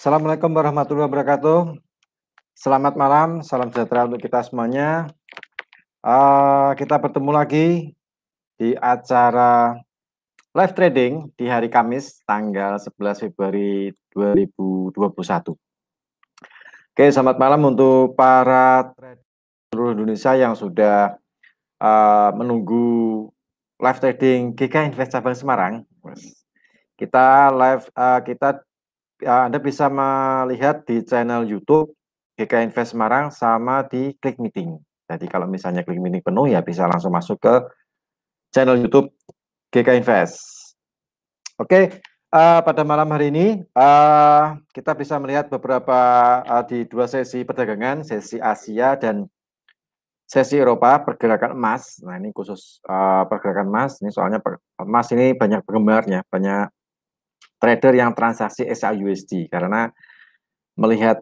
Assalamualaikum warahmatullahi wabarakatuh. Selamat malam, salam sejahtera untuk kita semuanya. Uh, kita bertemu lagi di acara live trading di hari Kamis tanggal 11 Februari 2021. Oke, selamat malam untuk para trader seluruh Indonesia yang sudah uh, menunggu live trading GK Invest Cabang Semarang. Kita live uh, kita Ya, Anda bisa melihat di channel YouTube GK Invest Semarang sama di Click Meeting. Jadi kalau misalnya Klik Meeting penuh ya bisa langsung masuk ke channel YouTube GK Invest. Oke, uh, pada malam hari ini uh, kita bisa melihat beberapa uh, di dua sesi perdagangan, sesi Asia dan sesi Eropa pergerakan emas. Nah ini khusus uh, pergerakan emas. Ini soalnya per, emas ini banyak penggemarnya, banyak trader yang transaksi SIUSD karena melihat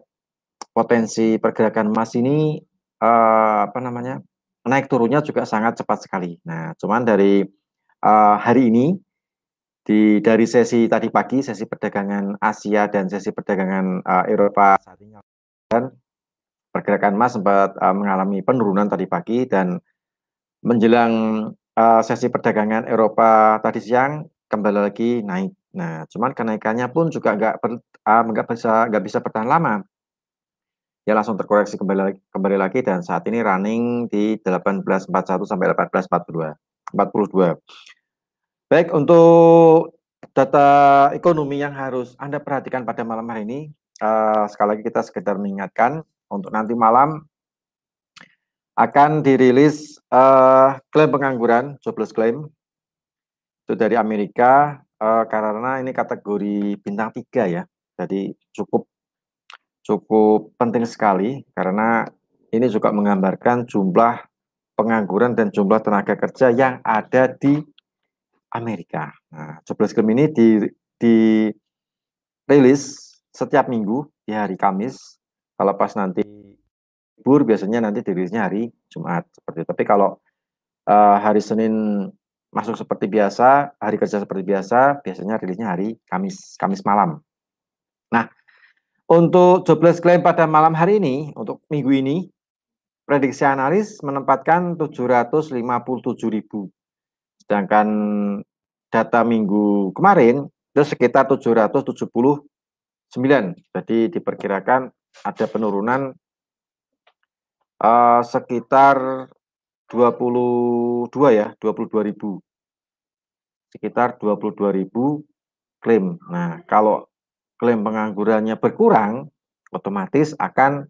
potensi pergerakan emas ini uh, apa namanya naik turunnya juga sangat cepat sekali. Nah, cuman dari uh, hari ini di dari sesi tadi pagi sesi perdagangan Asia dan sesi perdagangan uh, Eropa saat ini dan pergerakan emas sempat uh, mengalami penurunan tadi pagi dan menjelang uh, sesi perdagangan Eropa tadi siang kembali lagi naik Nah, cuman kenaikannya pun juga ah, nggak bisa nggak bisa bertahan lama. Ya langsung terkoreksi kembali lagi, kembali lagi dan saat ini running di 1841 sampai 1842. 42. Baik, untuk data ekonomi yang harus Anda perhatikan pada malam hari ini, uh, sekali lagi kita sekedar mengingatkan untuk nanti malam akan dirilis uh, klaim pengangguran, jobless claim, itu dari Amerika, uh, karena ini kategori bintang tiga ya, jadi cukup cukup penting sekali karena ini juga menggambarkan jumlah pengangguran dan jumlah tenaga kerja yang ada di Amerika. Nah, Jobless Claim ini di, di rilis setiap minggu di hari Kamis. Kalau pas nanti libur biasanya nanti dirilisnya hari Jumat seperti itu. Tapi kalau uh, hari Senin masuk seperti biasa, hari kerja seperti biasa, biasanya rilisnya hari Kamis, Kamis malam. Nah, untuk jobless claim pada malam hari ini, untuk minggu ini, prediksi analis menempatkan 757 ribu. Sedangkan data minggu kemarin itu sekitar 779. Jadi diperkirakan ada penurunan uh, sekitar 22 ya, 22 ribu. Sekitar 22 ribu klaim. Nah, kalau klaim penganggurannya berkurang, otomatis akan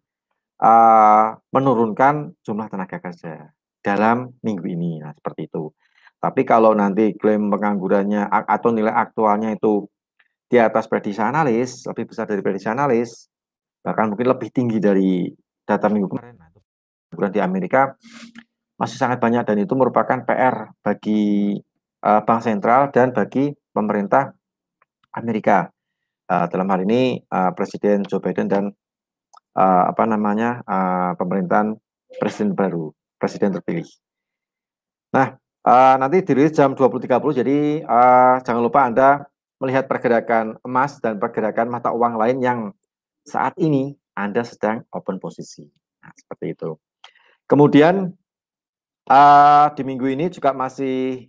uh, menurunkan jumlah tenaga kerja dalam minggu ini. Nah, seperti itu. Tapi kalau nanti klaim penganggurannya atau nilai aktualnya itu di atas prediksi analis, lebih besar dari prediksi analis, bahkan mungkin lebih tinggi dari data minggu kemarin. Kemudian nah, di Amerika masih sangat banyak dan itu merupakan PR bagi uh, bank sentral dan bagi pemerintah Amerika. Uh, dalam hal ini uh, Presiden Joe Biden dan uh, apa namanya uh, pemerintahan presiden baru, presiden terpilih. Nah, uh, nanti dirilis jam 20.30 jadi uh, jangan lupa Anda melihat pergerakan emas dan pergerakan mata uang lain yang saat ini Anda sedang open posisi. Nah, seperti itu. Kemudian Uh, di minggu ini juga masih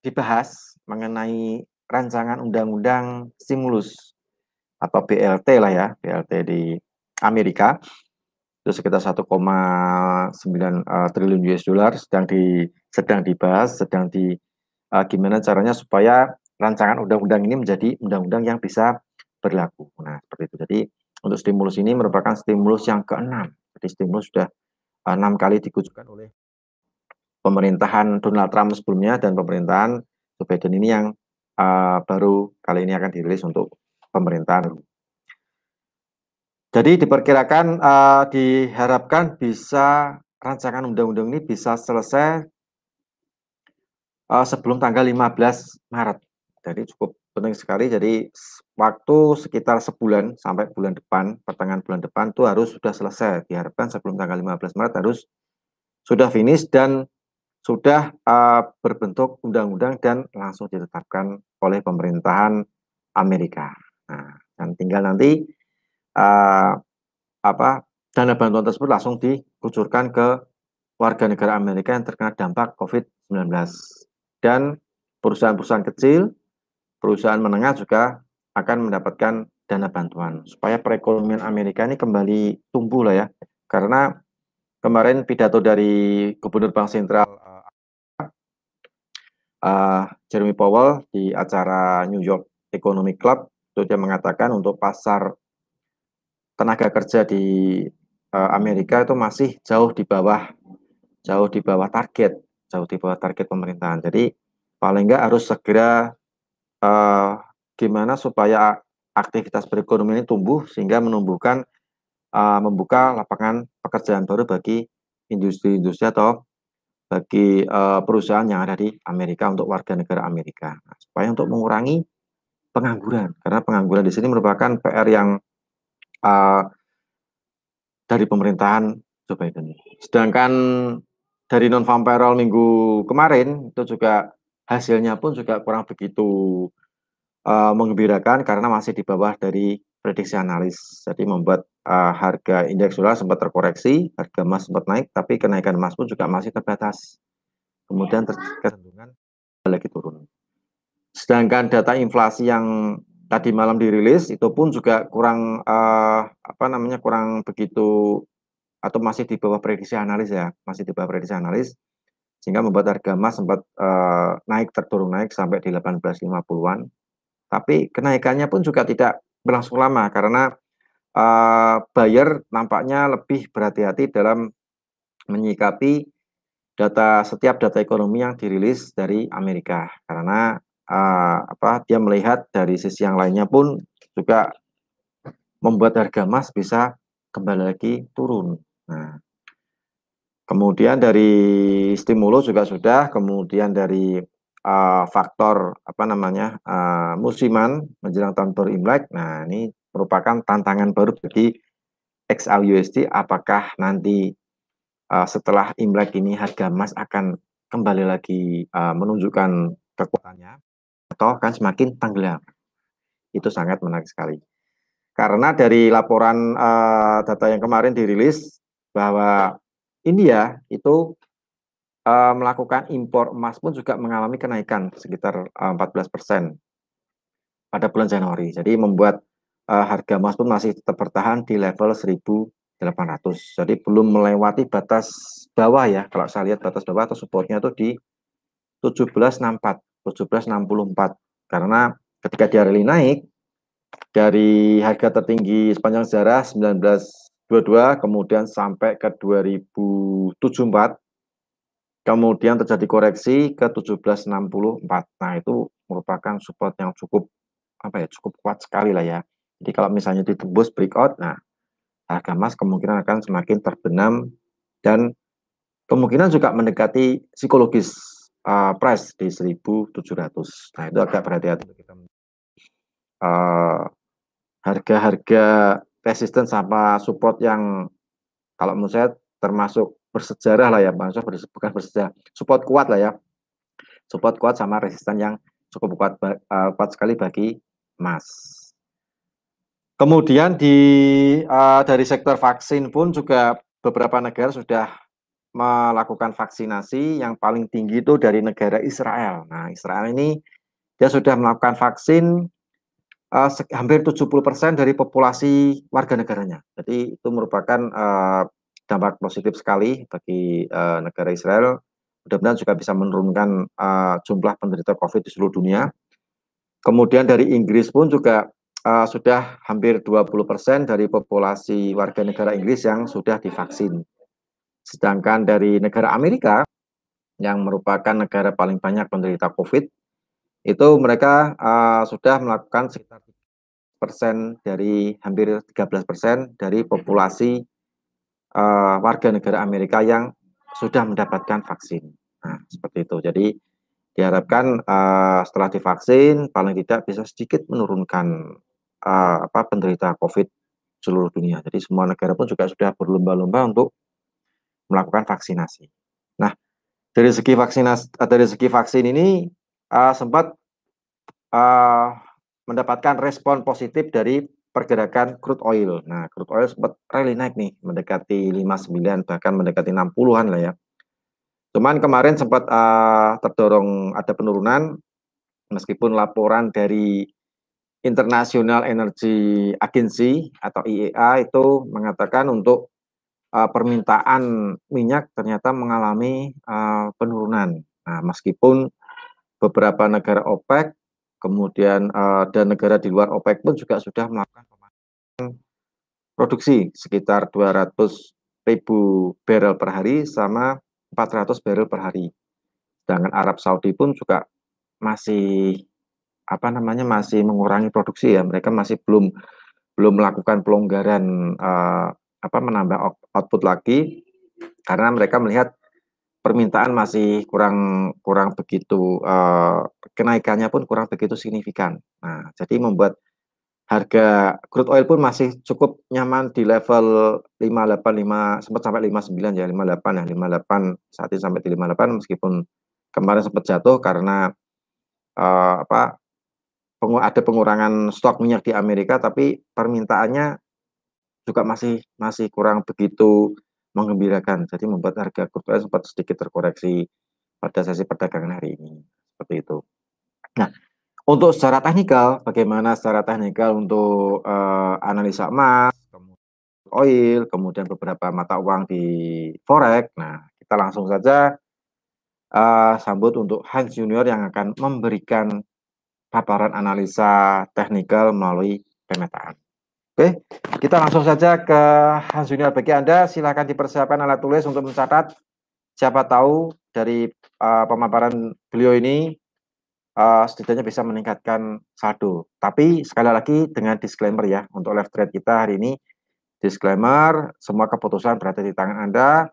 dibahas mengenai rancangan undang-undang stimulus atau BLT lah ya, BLT di Amerika. Itu sekitar 1,9 uh, eh, triliun US dollar sedang di sedang dibahas, sedang di uh, gimana caranya supaya rancangan undang-undang ini menjadi undang-undang yang bisa berlaku. Nah, seperti itu. Jadi untuk stimulus ini merupakan stimulus yang keenam. Jadi stimulus sudah enam kali dikujukan oleh pemerintahan Donald Trump sebelumnya dan pemerintahan Joe Biden ini yang uh, baru kali ini akan dirilis untuk pemerintahan. Jadi diperkirakan uh, diharapkan bisa rancangan undang-undang ini bisa selesai uh, sebelum tanggal 15 Maret. Jadi cukup penting sekali. Jadi waktu sekitar sebulan sampai bulan depan, pertengahan bulan depan itu harus sudah selesai. Diharapkan sebelum tanggal 15 Maret harus sudah finish dan sudah uh, berbentuk undang-undang dan langsung ditetapkan oleh pemerintahan Amerika. Nah, dan tinggal nanti uh, apa dana bantuan tersebut langsung dikucurkan ke warga negara Amerika yang terkena dampak COVID-19 dan perusahaan-perusahaan kecil, perusahaan menengah juga akan mendapatkan dana bantuan supaya perekonomian Amerika ini kembali tumbuh lah ya karena kemarin pidato dari Gubernur Bank Sentral uh, Jeremy Powell di acara New York Economic Club itu dia mengatakan untuk pasar tenaga kerja di uh, Amerika itu masih jauh di bawah jauh di bawah target jauh di bawah target pemerintahan jadi paling nggak harus segera uh, gimana supaya aktivitas perekonomian ini tumbuh sehingga menumbuhkan uh, membuka lapangan pekerjaan baru bagi industri-industri atau bagi uh, perusahaan yang ada di Amerika untuk warga negara Amerika nah, supaya untuk mengurangi pengangguran karena pengangguran di sini merupakan PR yang uh, dari pemerintahan Joe Biden. Sedangkan dari non farm payroll minggu kemarin itu juga hasilnya pun juga kurang begitu uh, mengembirakan karena masih di bawah dari prediksi analis. Jadi membuat uh, harga indeks dolar sempat terkoreksi, harga emas sempat naik, tapi kenaikan emas pun juga masih terbatas. Kemudian kecenderungan lagi turun. Sedangkan data inflasi yang tadi malam dirilis itu pun juga kurang uh, apa namanya kurang begitu atau masih di bawah prediksi analis ya, masih di bawah prediksi analis sehingga membuat harga emas sempat uh, naik terturun naik sampai di 1850-an. Tapi kenaikannya pun juga tidak berlangsung lama karena uh, buyer nampaknya lebih berhati-hati dalam menyikapi data setiap data ekonomi yang dirilis dari Amerika karena uh, apa dia melihat dari sisi yang lainnya pun juga membuat harga emas bisa kembali lagi turun. Nah, kemudian dari stimulus juga sudah, kemudian dari uh, faktor apa namanya uh, musiman menjelang tahun baru Imlek. Nah, ini merupakan tantangan baru bagi XAUUSD apakah nanti uh, setelah Imlek ini harga emas akan kembali lagi uh, menunjukkan kekuatannya atau akan semakin tenggelam. Itu sangat menarik sekali. Karena dari laporan uh, data yang kemarin dirilis bahwa India itu uh, melakukan impor emas pun juga mengalami kenaikan sekitar uh, 14% pada bulan Januari. Jadi membuat uh, harga emas pun masih tetap bertahan di level 1.800. Jadi belum melewati batas bawah ya. Kalau saya lihat batas bawah atau supportnya itu di 1764, 1764. Karena ketika dia rally naik dari harga tertinggi sepanjang sejarah 1922 kemudian sampai ke 2074 kemudian terjadi koreksi ke 1764. Nah, itu merupakan support yang cukup apa ya cukup kuat sekali lah ya. Jadi kalau misalnya ditebus breakout, nah harga emas kemungkinan akan semakin terbenam dan kemungkinan juga mendekati psikologis uh, price di 1700. Nah, itu agak berhati-hati uh, harga-harga resisten sama support yang kalau menurut saya termasuk bersejarah lah ya, maksudnya bersejarah bersejarah, support kuat lah ya. Support kuat sama resisten yang cukup kuat, uh, kuat sekali bagi emas. Kemudian di uh, dari sektor vaksin pun juga beberapa negara sudah melakukan vaksinasi yang paling tinggi itu dari negara Israel. Nah, Israel ini dia sudah melakukan vaksin uh, hampir 70% dari populasi warga negaranya. Jadi itu merupakan uh, dampak positif sekali bagi uh, negara Israel. Mudah-mudahan juga bisa menurunkan uh, jumlah penderita COVID di seluruh dunia. Kemudian dari Inggris pun juga uh, sudah hampir 20% dari populasi warga negara Inggris yang sudah divaksin. Sedangkan dari negara Amerika yang merupakan negara paling banyak penderita COVID, itu mereka uh, sudah melakukan sekitar persen dari hampir 13 persen dari populasi uh, warga negara Amerika yang sudah mendapatkan vaksin. Nah, seperti itu. Jadi diharapkan uh, setelah divaksin paling tidak bisa sedikit menurunkan uh, apa penderita COVID seluruh dunia. Jadi semua negara pun juga sudah berlomba-lomba untuk melakukan vaksinasi. Nah, dari segi vaksinasi eh, dari segi vaksin ini uh, sempat uh, mendapatkan respon positif dari pergerakan crude oil. Nah, crude oil sempat rally naik nih, mendekati 59 bahkan mendekati 60-an lah ya. Cuman kemarin sempat uh, terdorong ada penurunan meskipun laporan dari International Energy Agency atau IEA itu mengatakan untuk uh, permintaan minyak ternyata mengalami uh, penurunan. Nah, meskipun beberapa negara OPEC kemudian uh, dan negara di luar OPEC pun juga sudah melakukan pemanasan produksi sekitar 200 ribu barrel per hari sama 400 barrel per hari. Sedangkan Arab Saudi pun juga masih apa namanya masih mengurangi produksi ya mereka masih belum belum melakukan pelonggaran uh, apa menambah output lagi karena mereka melihat permintaan masih kurang kurang begitu uh, kenaikannya pun kurang begitu signifikan. Nah, jadi membuat harga crude oil pun masih cukup nyaman di level 585 sempat sampai 59 ya 58 ya 58 saat ini sampai di 58 meskipun kemarin sempat jatuh karena uh, apa ada pengurangan stok minyak di Amerika tapi permintaannya juga masih masih kurang begitu mengembirakan Jadi membuat harga crude sempat sedikit terkoreksi pada sesi perdagangan hari ini. Seperti itu. Nah, untuk secara teknikal, bagaimana secara teknikal untuk uh, analisa emas, oil, kemudian beberapa mata uang di forex. Nah, kita langsung saja uh, sambut untuk Hans Junior yang akan memberikan paparan analisa teknikal melalui pemetaan. Oke, kita langsung saja ke Hans Junior. Bagi Anda, silahkan dipersiapkan alat tulis untuk mencatat. Siapa tahu dari uh, pemaparan beliau ini uh, setidaknya bisa meningkatkan saldo. Tapi sekali lagi dengan disclaimer ya, untuk live trade kita hari ini, disclaimer, semua keputusan berada di tangan Anda.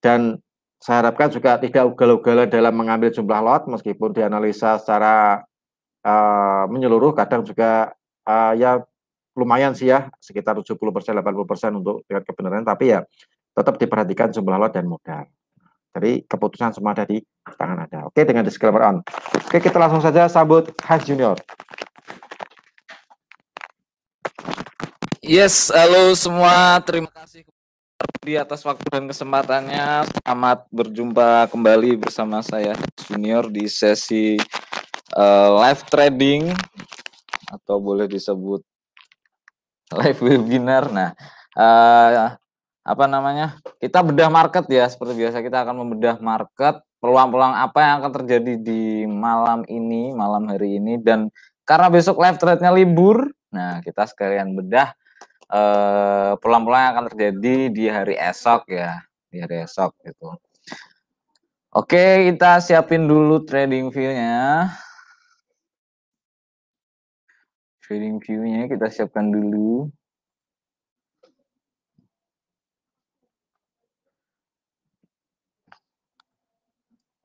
Dan saya harapkan juga tidak ugal-ugalan dalam mengambil jumlah lot, meskipun dianalisa secara uh, menyeluruh, kadang juga uh, ya lumayan sih ya, sekitar 70 persen, 80 persen untuk tingkat kebenaran, tapi ya tetap diperhatikan jumlah lot dan modal. Jadi keputusan semua ada di tangan Anda. Oke, dengan disclaimer on. Oke, kita langsung saja sambut Hans Junior. Yes, halo semua. Terima kasih di atas waktu dan kesempatannya. Selamat berjumpa kembali bersama saya Junior di sesi Eh, live trading atau boleh disebut live webinar. Nah, uh, apa namanya? Kita bedah market ya, seperti biasa kita akan membedah market, peluang-peluang apa yang akan terjadi di malam ini, malam hari ini dan karena besok live trade-nya libur, nah kita sekalian bedah eh, peluang -peluang yang akan terjadi di hari esok ya, di hari esok gitu. Oke, kita siapin dulu trading view-nya. Trading view-nya kita siapkan dulu.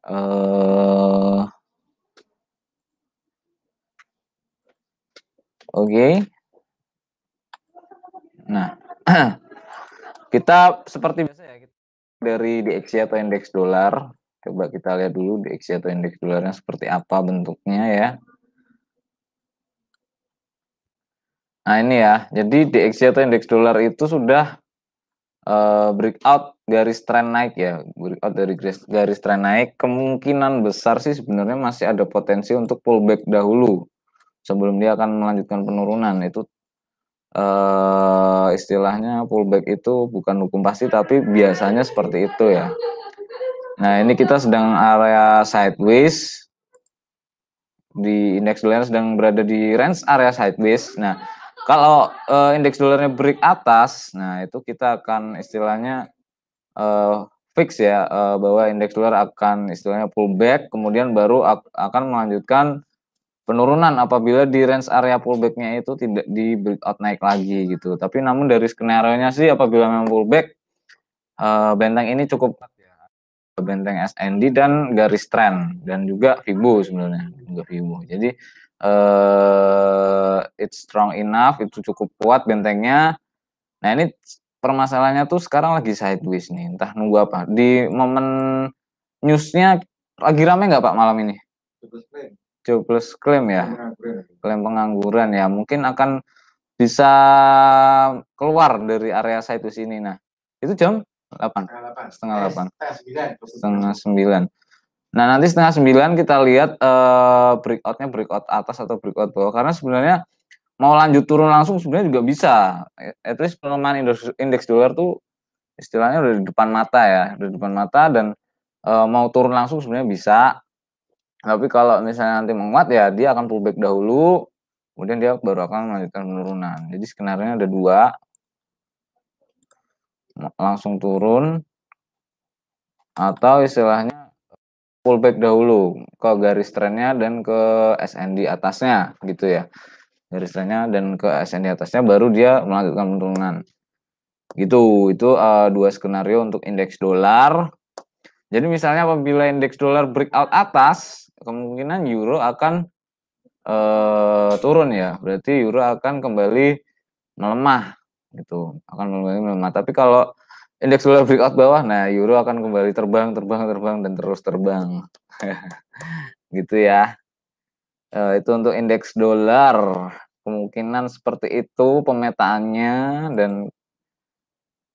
Uh, Oke. Okay. Nah, kita seperti biasa ya, dari DXY atau indeks dolar. Coba kita lihat dulu DXY atau indeks dolarnya seperti apa bentuknya ya. Nah ini ya, jadi DXY atau indeks dolar itu sudah uh, breakout garis trend naik ya, breakout dari garis, garis tren naik. Kemungkinan besar sih sebenarnya masih ada potensi untuk pullback dahulu sebelum dia akan melanjutkan penurunan. Itu uh, istilahnya pullback itu bukan hukum pasti tapi biasanya seperti itu ya. Nah ini kita sedang area sideways di indeks dolar sedang berada di range area sideways. Nah kalau uh, indeks dolarnya break atas, nah itu kita akan istilahnya uh, fix ya uh, bahwa indeks dolar akan istilahnya pullback, kemudian baru akan melanjutkan penurunan apabila di range area pullbacknya itu tidak di breakout naik lagi gitu. Tapi namun dari skenario nya sih apabila memang pullback, uh, benteng ini cukup ya. benteng SND dan garis trend dan juga fibo sebenarnya juga fibo. Jadi uh, it's strong enough itu cukup kuat bentengnya nah ini permasalahannya tuh sekarang lagi sideways nih entah nunggu apa di momen newsnya lagi rame nggak pak malam ini jobless claim ya pengangguran. klaim pengangguran ya mungkin akan bisa keluar dari area sideways ini nah itu jam 8 setengah 8 setengah 9 eh, setengah 9 Nah nanti setengah sembilan kita lihat uh, breakoutnya breakout atas atau breakout bawah karena sebenarnya mau lanjut turun langsung sebenarnya juga bisa. At least indeks, dolar tuh istilahnya udah di depan mata ya, udah di depan mata dan uh, mau turun langsung sebenarnya bisa. Tapi kalau misalnya nanti menguat ya dia akan pullback dahulu, kemudian dia baru akan melanjutkan penurunan. Jadi skenario ada dua, langsung turun atau istilahnya pullback dahulu ke garis trennya dan ke SND atasnya gitu ya garis trennya dan ke SND atasnya baru dia melanjutkan penurunan gitu itu uh, dua skenario untuk indeks dolar jadi misalnya apabila indeks dolar breakout atas kemungkinan euro akan uh, turun ya berarti euro akan kembali melemah gitu akan kembali melemah tapi kalau indeks dolar breakout bawah, nah euro akan kembali terbang, terbang, terbang dan terus terbang. gitu ya. E, itu untuk indeks dolar. Kemungkinan seperti itu pemetaannya dan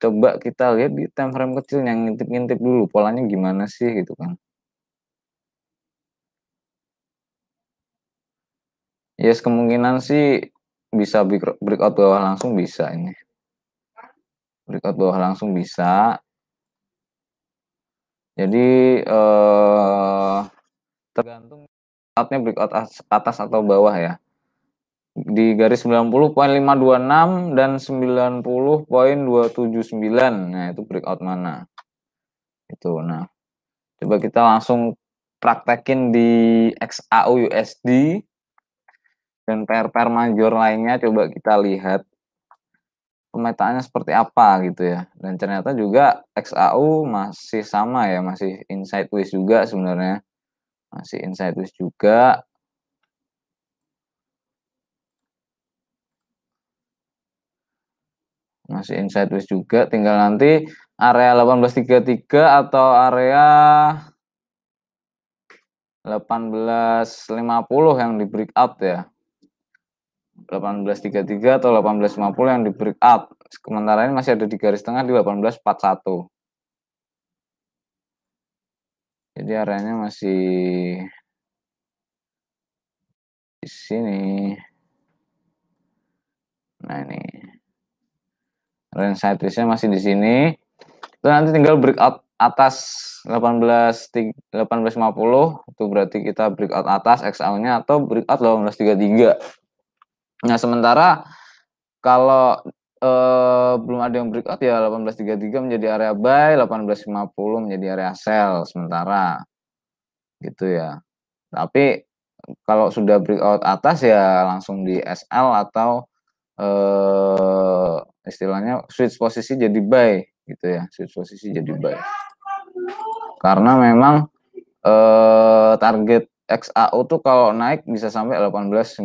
coba kita lihat di time frame kecil yang ngintip-ngintip dulu polanya gimana sih gitu kan. Yes, kemungkinan sih bisa breakout bawah langsung bisa ini. Breakout bawah langsung bisa. Jadi eh, tergantung saatnya breakout atas atau bawah ya. Di garis 90.526 dan 90.279. Nah, itu breakout mana? Itu. Nah, coba kita langsung praktekin di XAU USD dan pair-pair major lainnya coba kita lihat pemetaannya seperti apa gitu ya. Dan ternyata juga XAU masih sama ya, masih inside wish juga sebenarnya. Masih inside wish juga. Masih inside wish juga, tinggal nanti area 1833 atau area 1850 yang di breakout ya. 1833 atau 1850 yang di break up. Sementara ini masih ada di garis tengah di 1841. Jadi areanya masih di sini. Nah ini. Range sidewaysnya masih di sini. Itu nanti tinggal break out atas 18 1850 itu berarti kita break out atas XL-nya atau breakout 1833. Nah, sementara kalau eh, belum ada yang breakout ya 1833 menjadi area buy, 1850 menjadi area sell sementara. Gitu ya. Tapi kalau sudah breakout atas ya langsung di SL atau eh, istilahnya switch posisi jadi buy gitu ya, switch posisi jadi buy. Karena memang eh, target XAU tuh kalau naik bisa sampai 1890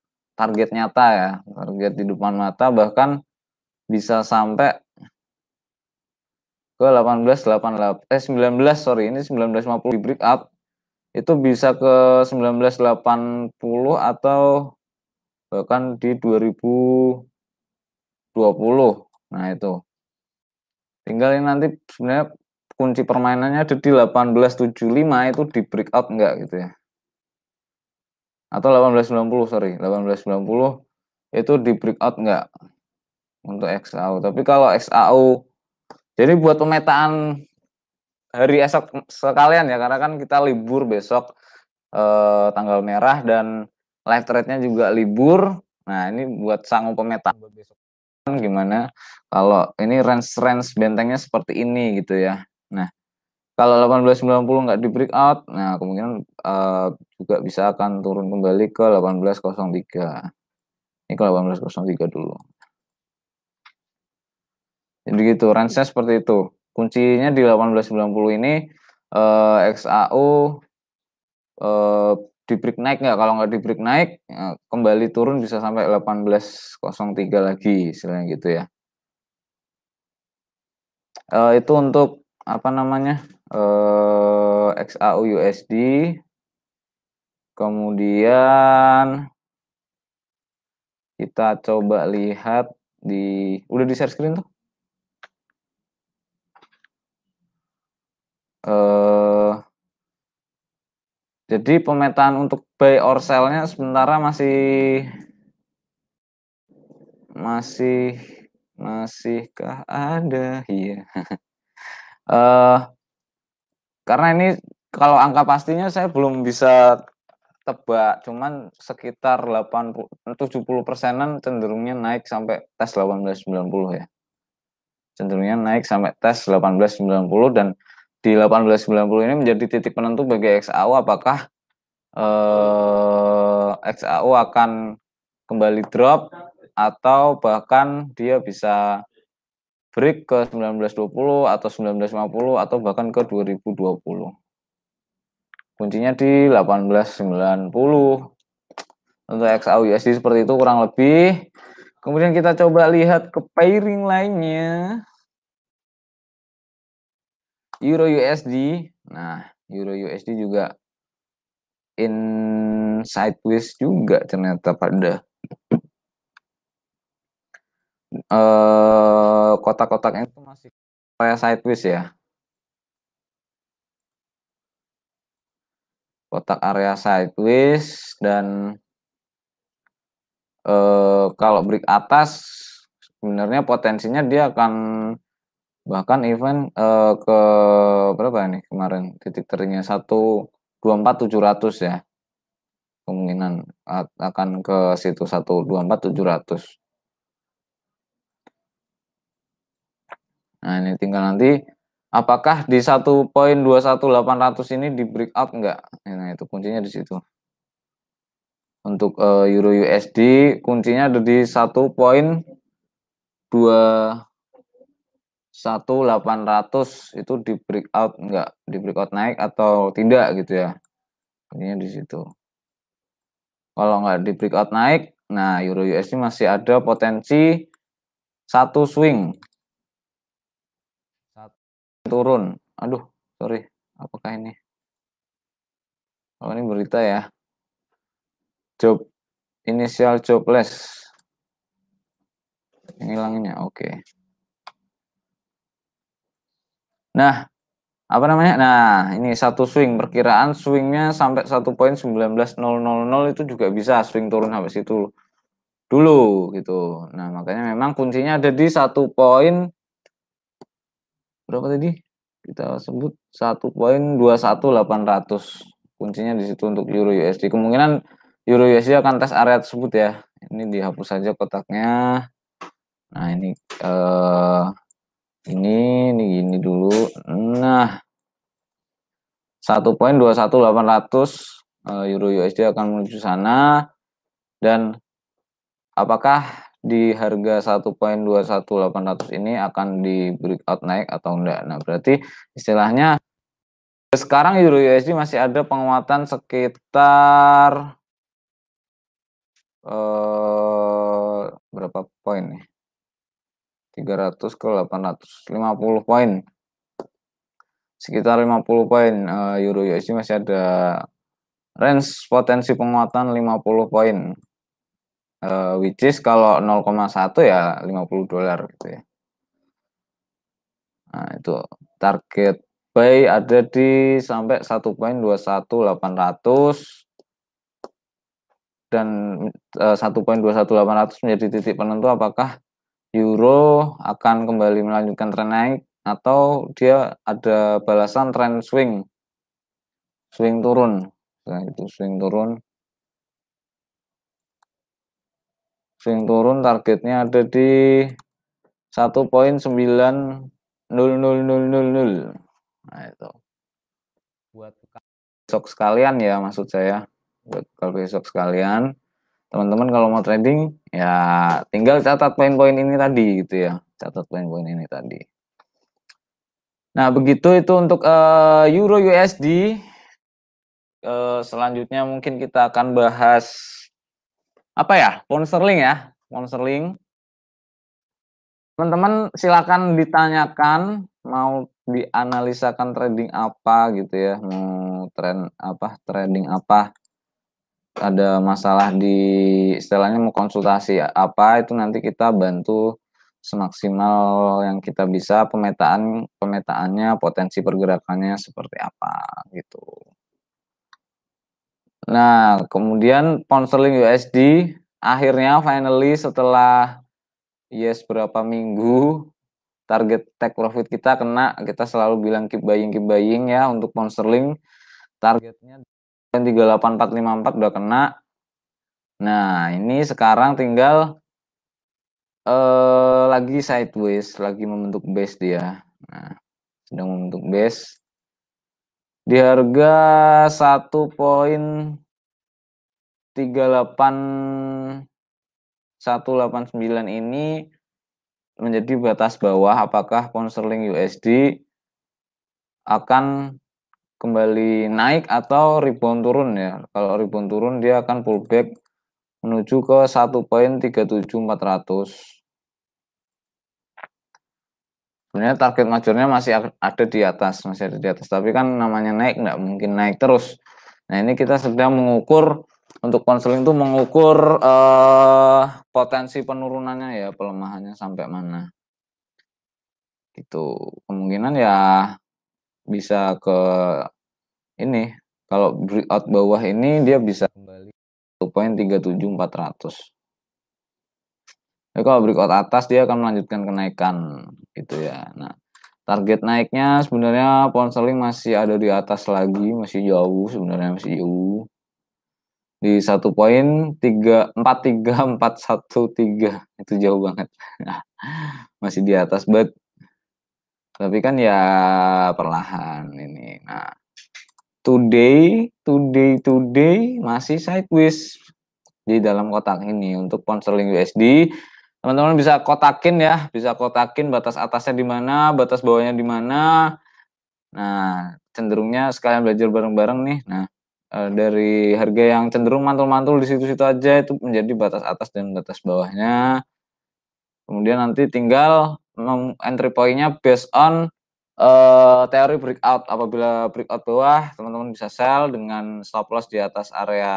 target nyata ya, target di depan mata bahkan bisa sampai ke 1888 eh 19 sorry ini 1950 di break up itu bisa ke 1980 atau bahkan di 2020 nah itu tinggal ini nanti sebenarnya kunci permainannya ada di 1875 itu di break up enggak gitu ya atau 1890 sorry 1890 itu di breakout nggak untuk XAU tapi kalau XAU jadi buat pemetaan hari esok sekalian ya karena kan kita libur besok eh, tanggal merah dan live trade-nya juga libur nah ini buat sanggup pemetaan buat besok gimana kalau ini range range bentengnya seperti ini gitu ya nah kalau 1890 nggak di break nah kemungkinan uh, juga bisa akan turun kembali ke 1803. Ini ke 1803 dulu. Jadi gitu, range-nya seperti itu. Kuncinya di 1890 ini uh, eh, XAU uh, eh, di break naik nggak? Kalau nggak di break naik, uh, kembali turun bisa sampai 1803 lagi, istilahnya gitu ya. Uh, itu untuk apa namanya eh, XAU USD kemudian kita coba lihat di udah di share screen tuh eh, jadi pemetaan untuk buy or sell-nya sementara masih masih masihkah ada iya yeah. uh, karena ini kalau angka pastinya saya belum bisa tebak, cuman sekitar 80 70 persenan cenderungnya naik sampai tes 1890 ya. Cenderungnya naik sampai tes 1890 dan di 1890 ini menjadi titik penentu bagi XAU apakah eh, XAU akan kembali drop atau bahkan dia bisa break ke 1920 atau 1950 atau bahkan ke 2020. Kuncinya di 1890. Untuk XAUUSD seperti itu kurang lebih. Kemudian kita coba lihat ke pairing lainnya. Euro USD. Nah, Euro USD juga in sideways juga ternyata pada eh kotak-kotaknya itu masih kayak sideways ya. Kotak area sideways dan eh kalau break atas sebenarnya potensinya dia akan bahkan event eh, ke berapa ini kemarin titik teringnya satu dua empat tujuh ratus ya kemungkinan akan ke situ satu dua empat tujuh ratus Nah, ini tinggal nanti apakah di 1.21800 ini di breakout enggak? Nah, nah, itu kuncinya di situ. Untuk uh, euro USD kuncinya ada di delapan ratus itu di breakout enggak di breakout naik atau tidak gitu ya kuncinya di situ kalau enggak di breakout naik nah euro USD masih ada potensi satu swing turun. Aduh, sorry. Apakah ini? Oh, ini berita ya. Job inisial jobless. Ini hilangnya, oke. Okay. Nah, apa namanya? Nah, ini satu swing perkiraan swingnya sampai satu poin itu juga bisa swing turun habis itu dulu gitu. Nah, makanya memang kuncinya ada di satu poin berapa tadi kita sebut satu poin dua satu delapan ratus kuncinya di situ untuk euro USD kemungkinan euro USD akan tes area tersebut ya ini dihapus saja kotaknya nah ini eh, ini ini gini dulu nah satu poin dua satu delapan ratus eh, euro USD akan menuju sana dan apakah di harga 1.21800 ini akan di breakout naik atau enggak. Nah, berarti istilahnya sekarang euro USD masih ada penguatan sekitar eh berapa poin nih? 300 ke lima puluh poin. Sekitar 50 poin eh, euro USD masih ada range potensi penguatan 50 poin. Uh, which is kalau 0,1 ya 50 dolar gitu ya. Nah, itu target buy ada di sampai 1.21800 dan uh, eh, 1.21800 menjadi titik penentu apakah euro akan kembali melanjutkan tren naik atau dia ada balasan tren swing swing turun nah, itu swing turun Swing turun targetnya ada di 1.9000. Nah, itu. Buat besok sekalian ya maksud saya. Buat kalau besok sekalian, teman-teman kalau mau trading ya tinggal catat poin-poin ini tadi gitu ya. Catat poin-poin ini tadi. Nah, begitu itu untuk uh, euro USD. Uh, eh, selanjutnya mungkin kita akan bahas apa ya pound ya pound teman-teman silakan ditanyakan mau dianalisakan trading apa gitu ya mau trend apa trading apa ada masalah di istilahnya mau konsultasi apa itu nanti kita bantu semaksimal yang kita bisa pemetaan pemetaannya potensi pergerakannya seperti apa gitu Nah, kemudian ponseling USD akhirnya finally setelah yes berapa minggu target take profit kita kena, kita selalu bilang keep buying keep buying ya untuk ponseling. targetnya dan 38454 udah kena. Nah, ini sekarang tinggal eh lagi sideways, lagi membentuk base dia. Nah, sedang membentuk base di harga satu poin tiga delapan sembilan ini menjadi batas bawah apakah Ponseling USD akan kembali naik atau rebound turun ya. Kalau rebound turun dia akan pullback menuju ke satu poin tiga tujuh empat ratus sebenarnya target majornya masih ada di atas masih ada di atas tapi kan namanya naik nggak mungkin naik terus nah ini kita sedang mengukur untuk konseling itu mengukur uh, potensi penurunannya ya pelemahannya sampai mana gitu kemungkinan ya bisa ke ini kalau breakout bawah ini dia bisa kembali tujuh empat ratus jadi ya, kalau berikut atas dia akan melanjutkan kenaikan gitu ya. Nah, target naiknya sebenarnya Ponseling masih ada di atas lagi, masih jauh sebenarnya masih jauh. Di satu poin tiga empat tiga empat satu tiga itu jauh banget. masih di atas but tapi kan ya perlahan ini. Nah, today, today, today masih sideways di dalam kotak ini untuk Ponseling USD teman-teman bisa kotakin ya, bisa kotakin batas atasnya di mana, batas bawahnya di mana. Nah, cenderungnya sekalian belajar bareng-bareng nih. Nah, eh, dari harga yang cenderung mantul-mantul di situ-situ aja itu menjadi batas atas dan batas bawahnya. Kemudian nanti tinggal entry pointnya based on uh, teori breakout. Apabila breakout bawah, teman-teman bisa sell dengan stop loss di atas area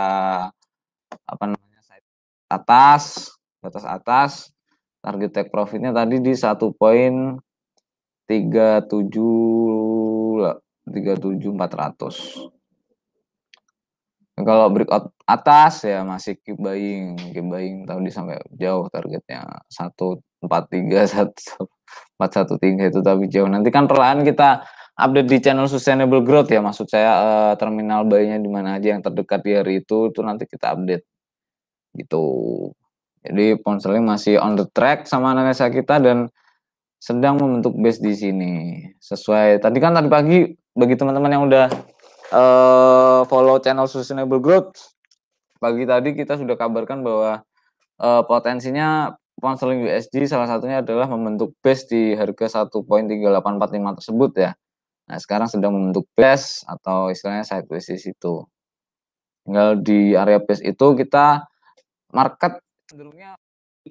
apa namanya? atas, batas atas target take profitnya tadi di satu poin empat ratus. Kalau breakout atas ya masih keep buying, keep buying tadi sampai jauh targetnya satu satu empat empat tiga satu tiga itu tapi jauh. Nanti kan perlahan kita update di channel Sustainable Growth ya maksud saya eh, terminal bayinya di mana aja yang terdekat di hari itu itu nanti kita update gitu. Jadi ponseling masih on the track sama analisa kita dan sedang membentuk base di sini. Sesuai tadi kan tadi pagi bagi teman-teman yang udah uh, follow channel Sustainable Growth pagi tadi kita sudah kabarkan bahwa uh, potensinya Ponseling USD salah satunya adalah membentuk base di harga 1.3845 tersebut ya. Nah, sekarang sedang membentuk base atau istilahnya sideways di situ. Tinggal di area base itu kita market cenderungnya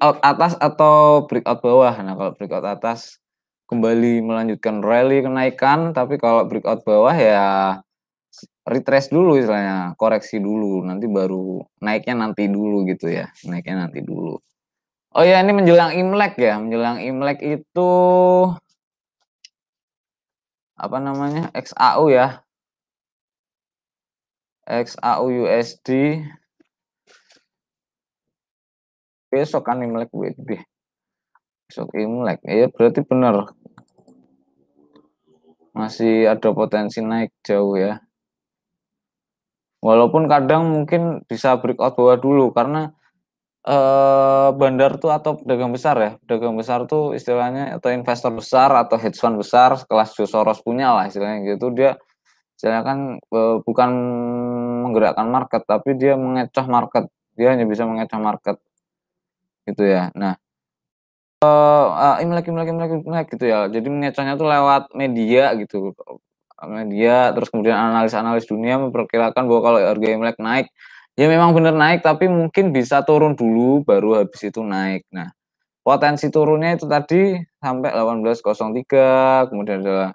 out atas atau breakout bawah. Nah, kalau breakout atas kembali melanjutkan rally kenaikan, tapi kalau breakout bawah ya retrace dulu istilahnya, koreksi dulu, nanti baru naiknya nanti dulu gitu ya, naiknya nanti dulu. Oh ya, ini menjelang Imlek ya, menjelang Imlek itu apa namanya XAU ya, XAU USD besok kan Imlek kuwi besok Imlek ya berarti benar masih ada potensi naik jauh ya walaupun kadang mungkin bisa breakout bawah dulu karena eh, bandar tuh atau pedagang besar ya pedagang besar tuh istilahnya atau investor besar atau hedge fund besar kelas Joe Soros punya lah istilahnya gitu dia istilahnya kan eh, bukan menggerakkan market tapi dia mengecoh market dia hanya bisa mengecoh market gitu ya nah uh, imlek imlek imlek imlek gitu ya jadi mengecohnya tuh lewat media gitu media terus kemudian analis-analis dunia memperkirakan bahwa kalau harga imlek naik ya memang benar naik tapi mungkin bisa turun dulu baru habis itu naik nah potensi turunnya itu tadi sampai 1803 kemudian adalah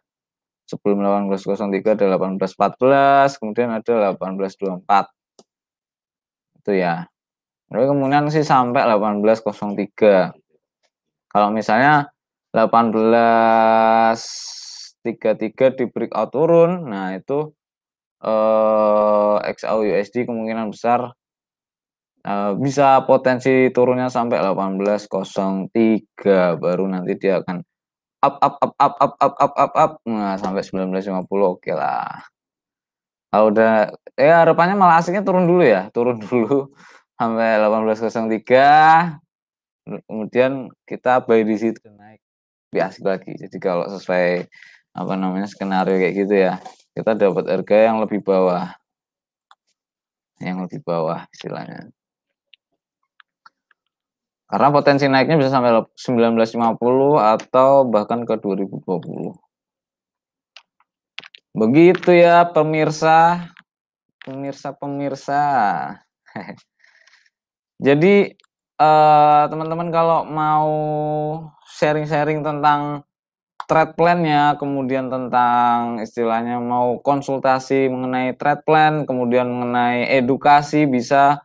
sebelum 1803 ada 1814 kemudian ada 1824 itu ya tapi kemudian sih sampai 18.03. Kalau misalnya 18.33 di breakout turun, nah itu eh, XAU USD kemungkinan besar eh, bisa potensi turunnya sampai 18.03 baru nanti dia akan up up up up up up up up up nah sampai 19.50 oke lah kalau udah ya harapannya malah asiknya turun dulu ya turun dulu sampai 1803 kemudian kita buy di situ naik lebih asik lagi jadi kalau sesuai apa namanya skenario kayak gitu ya kita dapat harga yang lebih bawah yang lebih bawah istilahnya karena potensi naiknya bisa sampai 1950 atau bahkan ke 2020 begitu ya pemirsa pemirsa pemirsa Jadi teman eh, teman-teman kalau mau sharing-sharing tentang trade plan-nya, kemudian tentang istilahnya mau konsultasi mengenai trade plan, kemudian mengenai edukasi bisa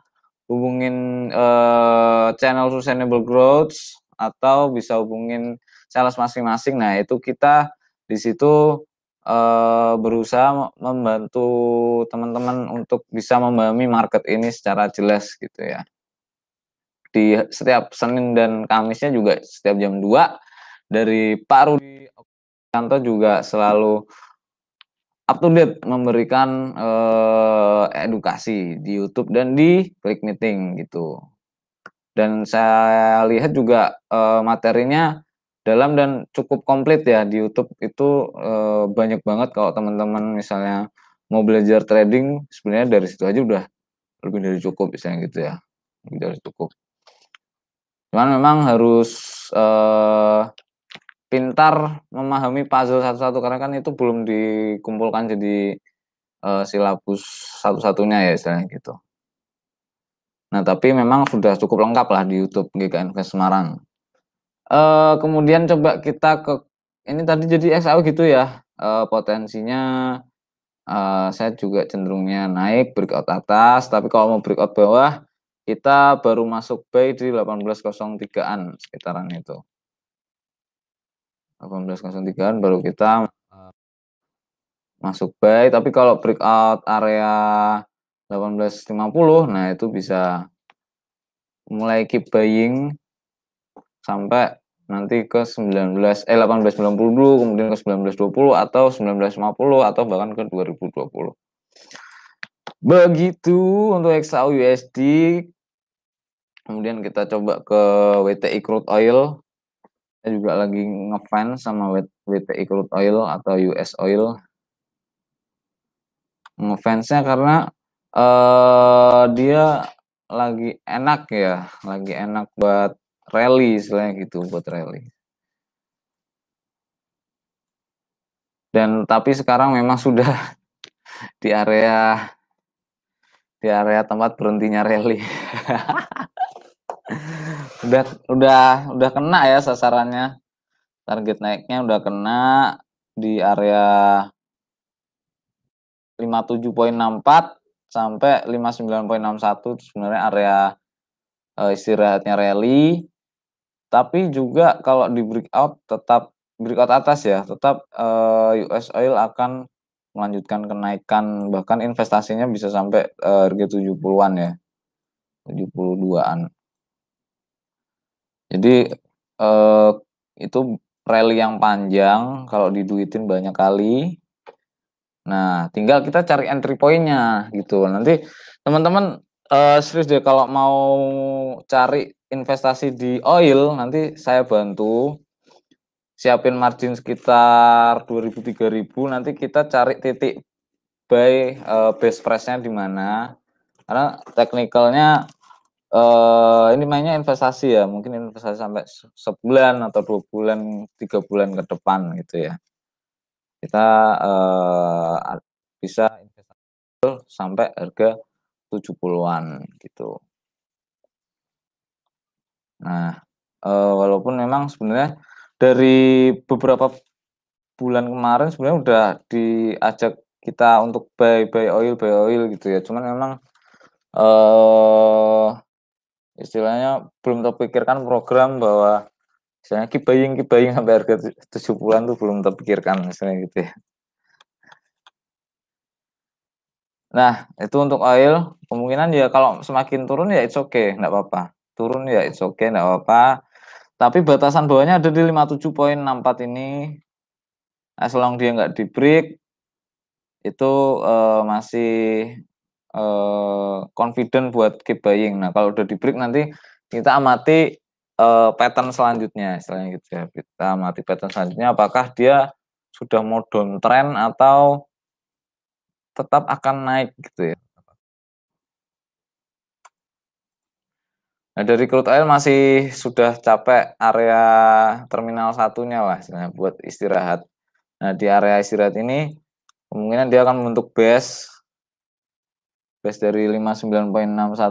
hubungin uh, channel Sustainable Growth atau bisa hubungin sales masing-masing. Nah, itu kita di situ uh, berusaha membantu teman-teman untuk bisa memahami market ini secara jelas gitu ya di setiap Senin dan Kamisnya juga setiap jam 2 dari Pak Rudi Kanto juga selalu up to date memberikan eh, edukasi di YouTube dan di Klik Meeting gitu. Dan saya lihat juga eh, materinya dalam dan cukup komplit ya di YouTube itu eh, banyak banget kalau teman-teman misalnya mau belajar trading sebenarnya dari situ aja udah lebih dari cukup misalnya gitu ya lebih dari cukup Cuman memang harus uh, pintar memahami puzzle satu-satu karena kan itu belum dikumpulkan jadi uh, silabus satu-satunya ya istilahnya gitu. Nah, tapi memang sudah cukup lengkap lah di YouTube GKN Fest Semarang. Uh, kemudian coba kita ke ini tadi jadi XAU gitu ya. Uh, potensinya uh, saya juga cenderungnya naik breakout atas, tapi kalau mau breakout bawah kita baru masuk buy di 1803-an sekitaran itu. 1803-an baru kita eh, masuk buy tapi kalau breakout area 1850, nah itu bisa mulai keep buying sampai nanti ke 19 eh 1890 dulu, kemudian ke 1920 atau 1950 atau bahkan ke 2020. Begitu untuk XAU USD Kemudian kita coba ke WTI crude oil. Saya juga lagi ngefans sama WTI crude oil atau US oil. Ngefansnya karena uh, dia lagi enak ya, lagi enak buat rally istilahnya gitu, buat rally. Dan tapi sekarang memang sudah di area di area tempat berhentinya rally. udah udah udah kena ya sasarannya target naiknya udah kena di area 57.64 sampai 59.61 sebenarnya area e, istirahatnya rally tapi juga kalau di breakout tetap breakout atas ya tetap e, eh, US oil akan melanjutkan kenaikan bahkan investasinya bisa sampai eh, harga 70-an ya 72-an jadi eh, itu rally yang panjang kalau diduitin banyak kali. Nah, tinggal kita cari entry pointnya gitu. Nanti teman-teman eh, serius deh kalau mau cari investasi di oil nanti saya bantu siapin margin sekitar 2000-3000 nanti kita cari titik buy uh, base price-nya di mana karena teknikalnya Uh, ini mainnya investasi ya, mungkin investasi sampai sebulan atau dua bulan, tiga bulan ke depan gitu ya. Kita uh, bisa investasi sampai harga 70-an gitu. Nah, uh, walaupun memang sebenarnya dari beberapa bulan kemarin sebenarnya udah diajak kita untuk buy buy oil buy oil gitu ya. Cuman memang eh istilahnya belum terpikirkan program bahwa misalnya kibaying kibaying sampai harga 70-an tuh belum terpikirkan misalnya gitu ya. Nah, itu untuk oil, kemungkinan ya kalau semakin turun ya it's okay, enggak apa-apa. Turun ya it's okay, enggak apa-apa. Tapi batasan bawahnya ada di 57.64 ini. Nah, long dia nggak di break, itu uh, masih uh, confident buat keep buying. Nah, kalau udah di break nanti kita amati uh, pattern selanjutnya, istilahnya gitu ya. Kita amati pattern selanjutnya apakah dia sudah mau downtrend atau tetap akan naik gitu ya. Nah, dari crude oil masih sudah capek area terminal satunya lah, buat istirahat. Nah, di area istirahat ini kemungkinan dia akan membentuk base Base dari 59.61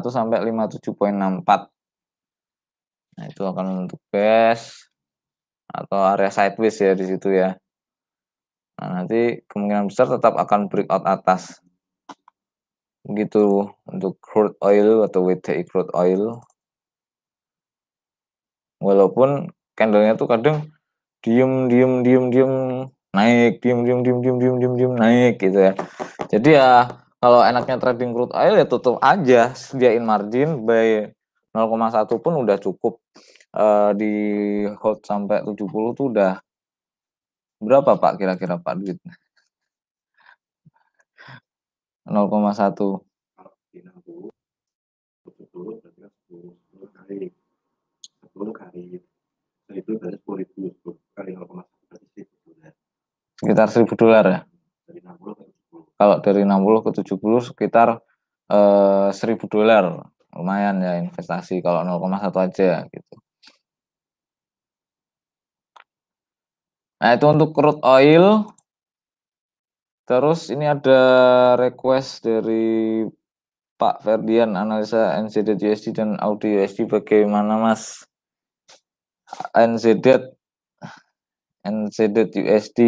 sampai 57.64. Nah, itu akan untuk base atau area sideways ya di situ ya. Nah, nanti kemungkinan besar tetap akan breakout atas. Begitu untuk crude oil atau WTI crude oil. Walaupun candlenya tuh kadang diem diem diem diem naik diem diem diem diem diem diem diem naik gitu ya. Jadi ya kalau enaknya trading crude oil ya tutup aja sediain margin by 0,1 pun udah cukup uh, di hold sampai 70 tuh udah berapa Pak kira-kira Pak duit 0,1 0,1 sekitar 1000 dolar ya? Kalau dari 60 ke 70 sekitar eh, 1000 dolar. Lumayan ya investasi kalau 0,1 aja gitu. Nah, itu untuk crude oil. Terus ini ada request dari Pak Ferdian analisa NZD USD dan Audi USD bagaimana Mas? NZD NZD USD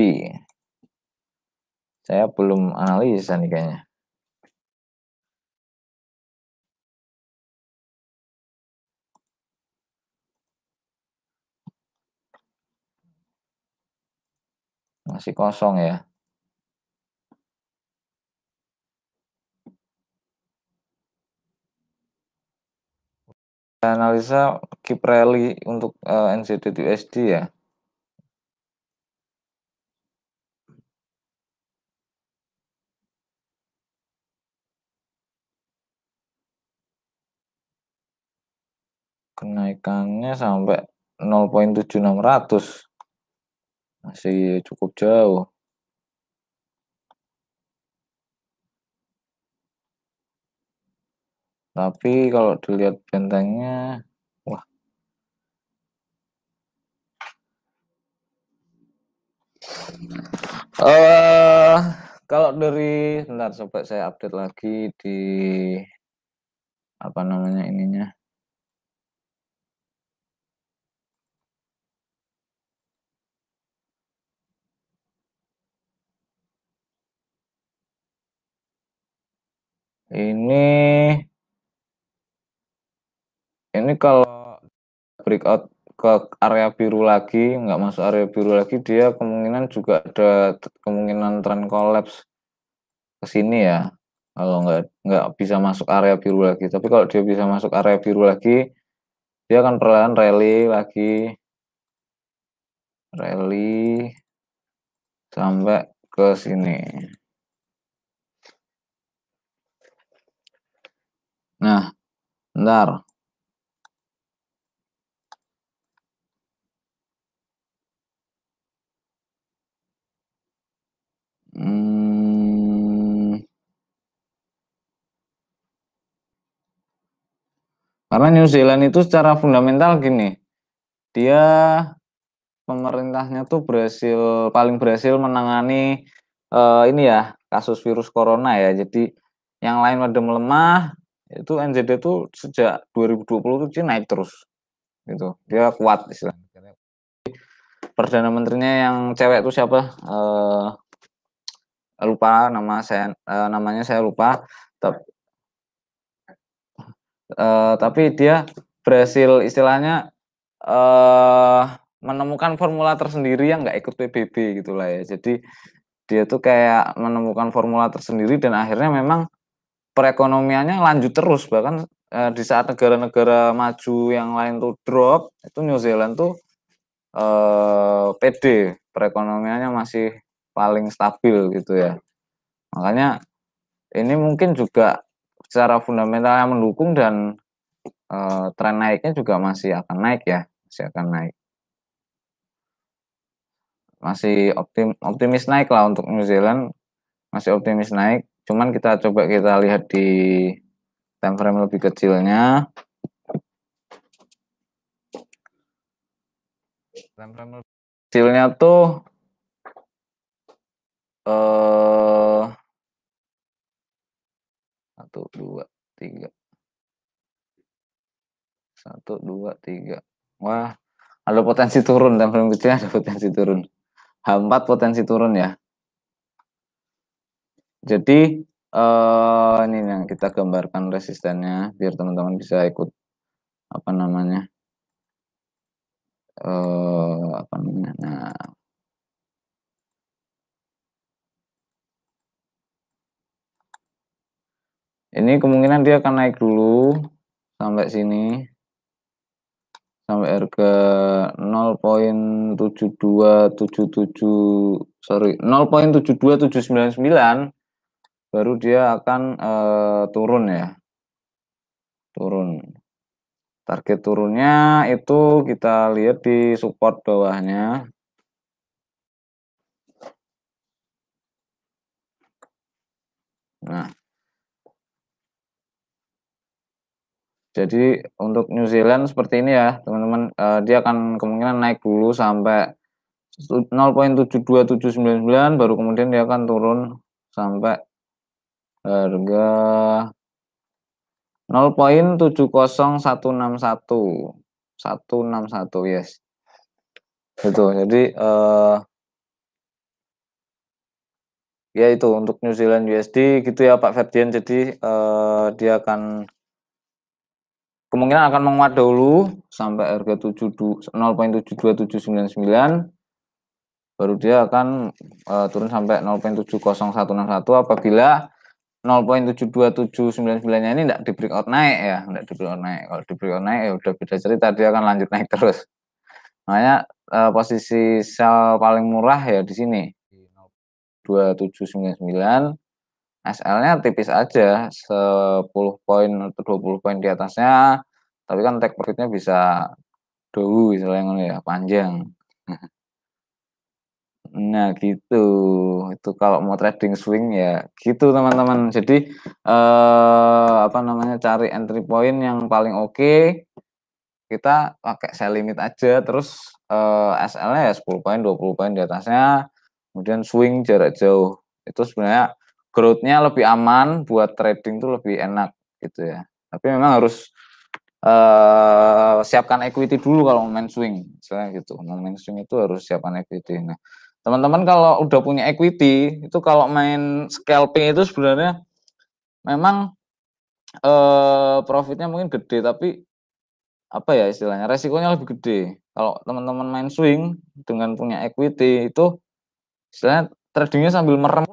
saya belum analisa nih kayaknya. Masih kosong ya. analisa rally untuk uh, eh, NCD USD ya. Kenaikannya sampai 0.7600. Masih cukup jauh. Tapi kalau dilihat bentengnya, wah. Uh, kalau dari, sebentar sobat saya update lagi di apa namanya ininya Ini ini kalau breakout ke area biru lagi, nggak masuk area biru lagi, dia kemungkinan juga ada kemungkinan trend collapse ke sini ya. Kalau nggak nggak bisa masuk area biru lagi, tapi kalau dia bisa masuk area biru lagi, dia akan perlahan rally lagi, rally sampai ke sini. Nah, ntar, Hmm. Karena New Zealand itu secara fundamental gini, dia pemerintahnya tuh berhasil paling berhasil menangani uh, ini ya kasus virus corona ya. Jadi yang lain pada melemah, itu NZD tuh sejak 2020 tuh dia naik terus. Gitu. Dia kuat istilahnya. Perdana menterinya yang cewek itu siapa? uh, lupa nama saya uh, namanya saya lupa. Tapi uh, eh, tapi dia berhasil istilahnya uh, menemukan formula tersendiri yang nggak ikut PBB gitulah ya. Jadi dia tuh kayak menemukan formula tersendiri dan akhirnya memang perekonomiannya lanjut terus bahkan eh, di saat negara-negara maju yang lain tuh drop itu New Zealand tuh eh, PD perekonomiannya masih paling stabil gitu ya makanya ini mungkin juga secara fundamental yang mendukung dan eh, tren naiknya juga masih akan naik ya masih akan naik masih optim, optimis naik lah untuk New Zealand masih optimis naik Cuman kita coba kita lihat di time frame lebih kecilnya. Time frame lebih kecilnya tuh eh satu dua tiga satu dua tiga wah ada potensi turun time frame kecilnya, ada potensi turun H4 potensi turun ya jadi uh, ini yang kita gambarkan resistennya biar teman-teman bisa ikut apa namanya uh, apa namanya. Nah, ini kemungkinan dia akan naik dulu sampai sini sampai harga 0.7277 sorry 0.72799 baru dia akan e, turun ya turun target turunnya itu kita lihat di support bawahnya nah jadi untuk New Zealand seperti ini ya teman-teman e, dia akan kemungkinan naik dulu sampai 0.72799 baru kemudian dia akan turun sampai Harga 0.70161. 161 yes. Itu. Jadi eh ya itu untuk New Zealand USD gitu ya Pak Ferdian. Jadi uh, dia akan kemungkinan akan menguat dahulu sampai harga 0.72799 baru dia akan uh, turun sampai 0.70161 apabila 0.72799 ini tidak di breakout naik ya, tidak di breakout naik. Kalau di breakout naik ya udah beda cerita, dia akan lanjut naik terus. Makanya eh, posisi sell paling murah ya di sini. 2799 SL-nya tipis aja 10 poin atau 20 poin di atasnya tapi kan take profitnya bisa dulu misalnya ya panjang Nah, gitu. Itu kalau mau trading swing ya gitu, teman-teman. Jadi eh apa namanya? cari entry point yang paling oke. Kita pakai sell limit aja terus eh, SL-nya ya 10 poin, 20 poin di atasnya. Kemudian swing jarak jauh. Itu sebenarnya growth-nya lebih aman buat trading tuh lebih enak gitu ya. Tapi memang harus eh, siapkan equity dulu kalau main swing misalnya gitu nah, main swing itu harus siapkan equity nah teman-teman kalau udah punya equity itu kalau main scalping itu sebenarnya memang eh, profitnya mungkin gede tapi apa ya istilahnya resikonya lebih gede kalau teman-teman main swing dengan punya equity itu istilahnya tradingnya sambil merem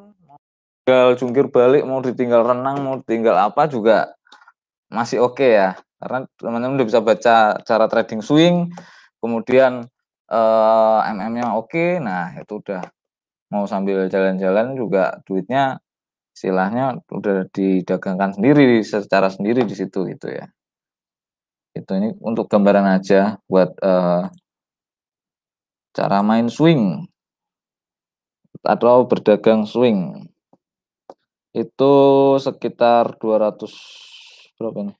tinggal jungkir balik mau ditinggal renang mau tinggal apa juga masih oke okay ya karena teman-teman udah bisa baca cara trading swing kemudian uh, eh, MM-nya oke okay, nah itu udah mau sambil jalan-jalan juga duitnya istilahnya udah didagangkan sendiri secara sendiri di situ gitu ya itu ini untuk gambaran aja buat uh, cara main swing atau berdagang swing itu sekitar 200 berapa ini?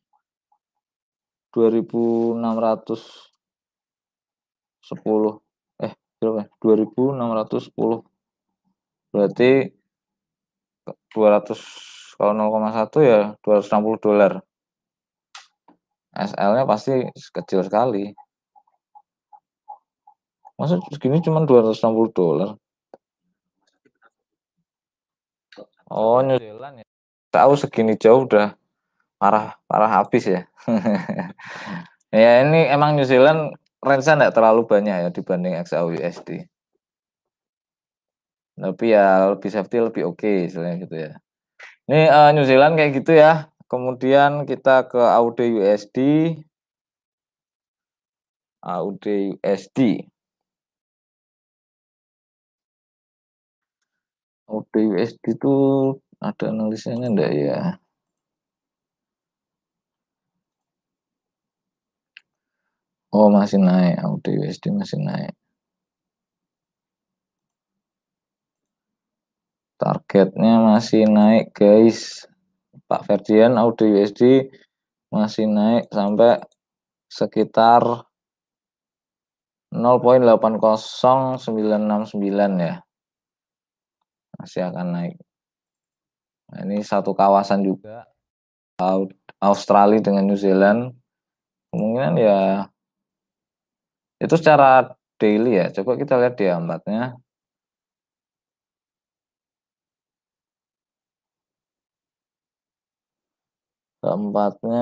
2600 sepuluh eh berapa? dua ribu enam ratus sepuluh Berarti dua ratus kalau koma satu ya dua ratus enam puluh dolar. SL-nya pasti kecil sekali. Masa segini cuma dua ratus enam puluh dolar? Oh, New Zealand ya. Tahu segini jauh udah parah parah habis ya. ya ini emang New Zealand range tidak terlalu banyak ya dibanding XAU USD. Tapi ya lebih safety lebih oke okay, istilahnya gitu ya. Ini uh, New Zealand kayak gitu ya. Kemudian kita ke AUD USD. AUD USD. AUD USD itu ada analisanya enggak ya? Oh masih naik, AUDUSD USD masih naik. Targetnya masih naik guys. Pak Ferdian AUDUSD USD masih naik sampai sekitar 0.80969 ya. Masih akan naik. Nah, ini satu kawasan juga. Australia dengan New Zealand. Kemungkinan ya itu secara daily ya. Coba kita lihat di amatnya. Keempatnya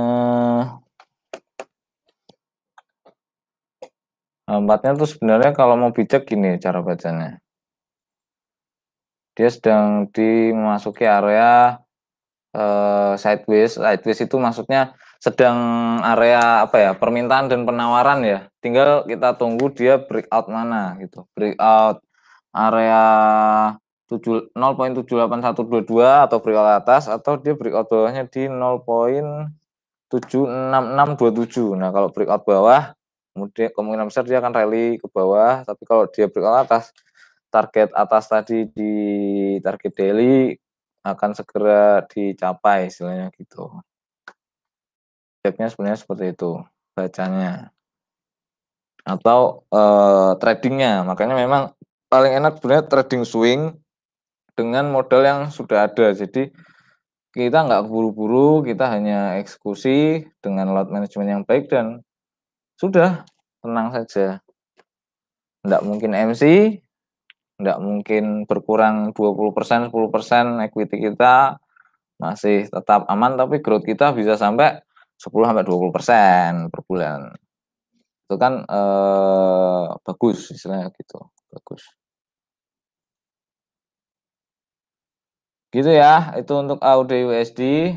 Keempatnya tuh sebenarnya kalau mau bijak gini cara bacanya. Dia sedang dimasuki area uh, sideways. Sideways itu maksudnya sedang area apa ya permintaan dan penawaran ya tinggal kita tunggu dia breakout mana gitu breakout area 0.78122 atau breakout atas atau dia breakout bawahnya di 0.76627 nah kalau breakout bawah kemudian kemungkinan besar dia akan rally ke bawah tapi kalau dia breakout atas target atas tadi di target daily akan segera dicapai istilahnya gitu Gapnya sebenarnya seperti itu bacanya atau uh, tradingnya makanya memang paling enak sebenarnya trading swing dengan modal yang sudah ada jadi kita nggak buru-buru kita hanya eksekusi dengan lot management yang baik dan sudah tenang saja nggak mungkin MC nggak mungkin berkurang 20% 10% equity kita masih tetap aman tapi growth kita bisa sampai 10 sampai 20 persen per bulan. Itu kan eh, bagus istilahnya gitu, bagus. Gitu ya, itu untuk AUD USD.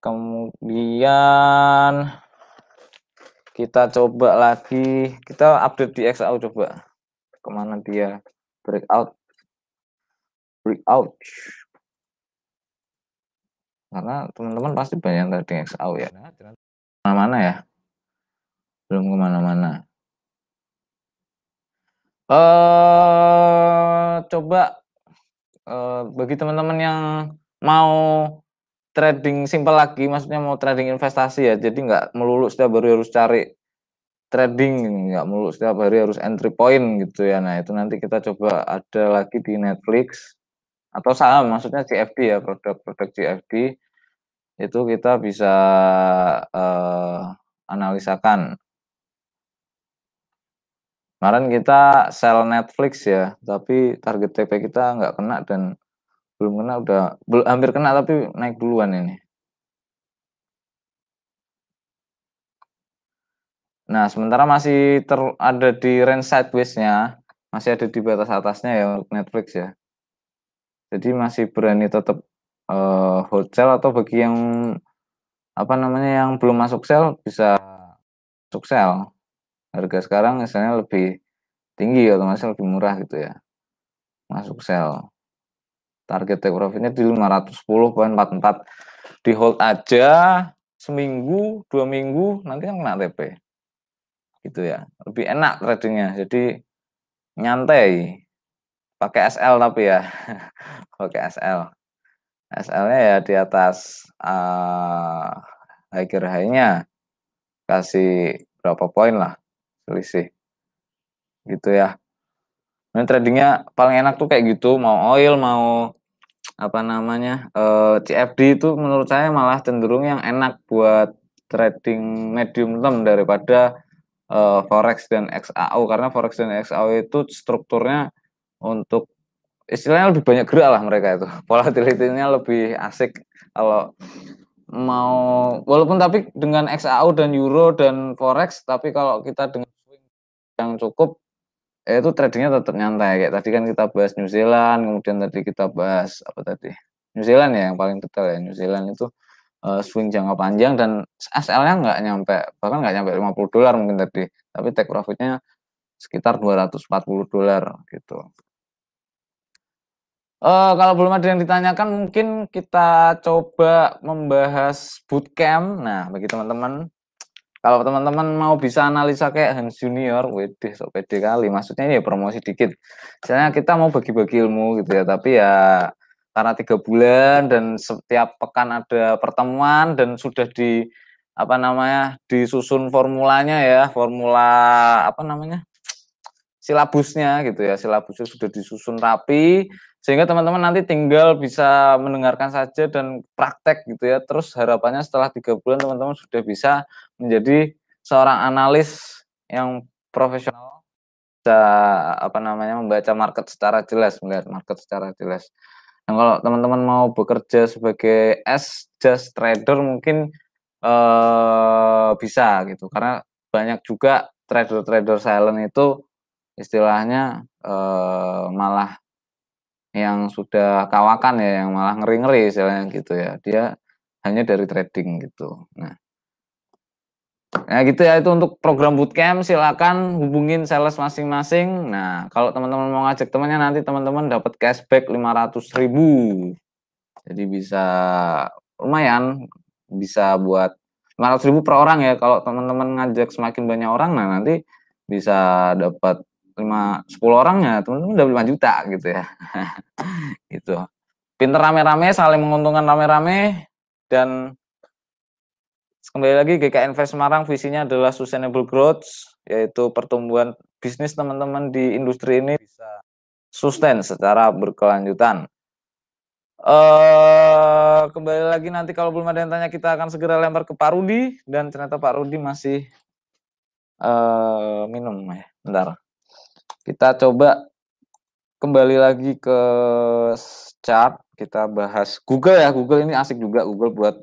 Kemudian kita coba lagi, kita update di XAU coba. Kemana dia breakout? Breakout karena teman-teman pasti banyak trading XAU ya nah, mana-mana ya belum kemana-mana eh uh, coba uh, bagi teman-teman yang mau trading simple lagi maksudnya mau trading investasi ya jadi nggak melulu setiap baru harus cari trading nggak melulu setiap hari harus entry point gitu ya nah itu nanti kita coba ada lagi di Netflix atau saham maksudnya CFD ya produk-produk CFD itu kita bisa uh, analisakan. Kemarin kita sell Netflix ya, tapi target TP kita nggak kena dan belum kena udah belum hampir kena tapi naik duluan ini. Nah, sementara masih ter, ada di range sideways-nya, masih ada di batas atasnya ya untuk Netflix ya. Jadi masih berani tetap uh, hold sell atau bagi yang apa namanya yang belum masuk sel bisa masuk sel harga sekarang misalnya lebih tinggi ya, atau masih lebih murah gitu ya masuk sel target take profitnya di 510.44 di hold aja seminggu dua minggu nanti kan kena TP gitu ya lebih enak tradingnya jadi nyantai pakai SL tapi ya pakai SL SL-nya e ya di atas uh, eh, akhirnya high kasih berapa poin lah selisih gitu ya ini tradingnya paling enak tuh kayak gitu mau oil mau apa namanya uh, eh, CFD itu menurut saya malah cenderung yang enak buat trading medium term daripada uh, forex dan XAO karena forex dan XAO itu strukturnya untuk istilahnya lebih banyak gerak lah mereka itu volatilitasnya lebih asik kalau mau walaupun tapi dengan XAU dan euro dan forex tapi kalau kita dengan swing yang cukup ya itu tradingnya tetap nyantai kayak tadi kan kita bahas New Zealand kemudian tadi kita bahas apa tadi New Zealand ya yang paling detail ya New Zealand itu uh, swing jangka panjang dan SL-nya nggak nyampe bahkan nggak nyampe 50 dolar mungkin tadi tapi take profitnya sekitar 240 dolar gitu Uh, kalau belum ada yang ditanyakan, mungkin kita coba membahas bootcamp. Nah, bagi teman-teman, kalau teman-teman mau bisa analisa kayak Hans Junior, wedeh, sok pede kali. Maksudnya ini ya promosi dikit. Misalnya kita mau bagi-bagi ilmu gitu ya, tapi ya karena tiga bulan dan setiap pekan ada pertemuan dan sudah di apa namanya disusun formulanya ya, formula apa namanya silabusnya gitu ya, silabusnya sudah disusun rapi sehingga teman-teman nanti tinggal bisa mendengarkan saja dan praktek gitu ya terus harapannya setelah tiga bulan teman-teman sudah bisa menjadi seorang analis yang profesional bisa apa namanya membaca market secara jelas melihat market secara jelas dan kalau teman-teman mau bekerja sebagai as just trader mungkin eh, bisa gitu karena banyak juga trader-trader silent itu istilahnya eh, malah yang sudah kawakan ya, yang malah ngeri-ngeri istilahnya gitu ya. Dia hanya dari trading gitu. Nah, Nah gitu ya itu untuk program bootcamp silakan hubungin sales masing-masing. Nah kalau teman-teman mau ngajak temannya nanti teman-teman dapat cashback lima ratus ribu. Jadi bisa lumayan bisa buat 500 ribu per orang ya. Kalau teman-teman ngajak semakin banyak orang nah nanti bisa dapat lima sepuluh orang ya teman-teman udah lima juta gitu ya gitu pinter rame-rame saling menguntungkan rame-rame dan kembali lagi GK Invest Semarang visinya adalah sustainable growth yaitu pertumbuhan bisnis teman-teman di industri ini bisa sustain secara berkelanjutan Uh, kembali lagi nanti kalau belum ada yang tanya kita akan segera lempar ke Pak Rudi dan ternyata Pak Rudi masih uh, minum ya. Bentar. Kita coba kembali lagi ke chart, kita bahas Google ya. Google ini asik juga Google buat